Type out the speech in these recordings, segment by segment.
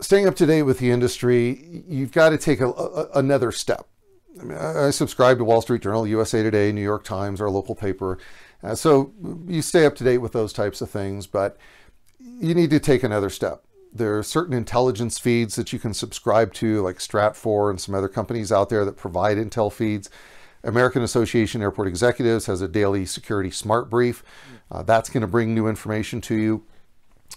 staying up to date with the industry, you've got to take a, a, another step. I, mean, I, subscribe to Wall Street Journal, USA Today, New York Times, our local paper. Uh, so you stay up to date with those types of things, but you need to take another step. There are certain intelligence feeds that you can subscribe to, like Stratfor and some other companies out there that provide intel feeds. American Association Airport Executives has a daily security smart brief. Uh, that's going to bring new information to you.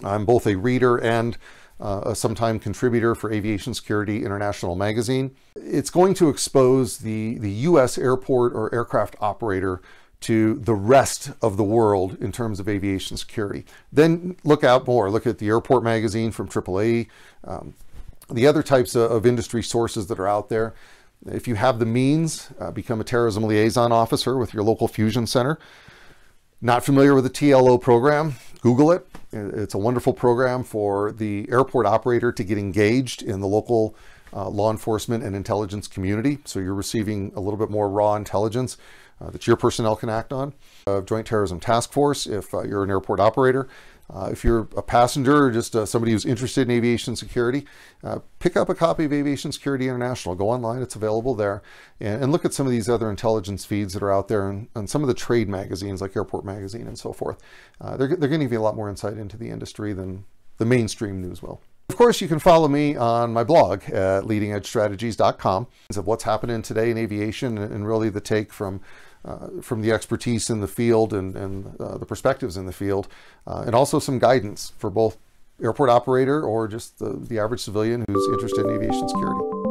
I'm both a reader and uh, a sometime contributor for Aviation Security International magazine. It's going to expose the, the US airport or aircraft operator to the rest of the world in terms of aviation security. Then look out more. Look at the Airport Magazine from AAA, um, the other types of, industry sources that are out there. If you have the means, uh, become a terrorism liaison officer with your local fusion center. Not familiar with the TLO program? Google it. It's a wonderful program for the airport operator to get engaged in the local uh, law enforcement and intelligence community. So you're receiving a little bit more raw intelligence uh, that your personnel can act on. Uh, Joint Terrorism Task Force, if uh, you're an airport operator. Uh, if you're a passenger or just uh, somebody who's interested in aviation security, pick up a copy of Aviation Security International. Go online, it's available there. And, and look at some of these other intelligence feeds that are out there and, and some of the trade magazines like Airport Magazine and so forth. they're, they're going to give you a lot more insight into the industry than the mainstream news will. Of course, you can follow me on my blog at leadingedgestrategies.com of what's happening today in aviation and really the take from uh, from the expertise in the field and, and uh, the perspectives in the field, uh, and also some guidance for both airport operator or just the, the average civilian who's interested in aviation security.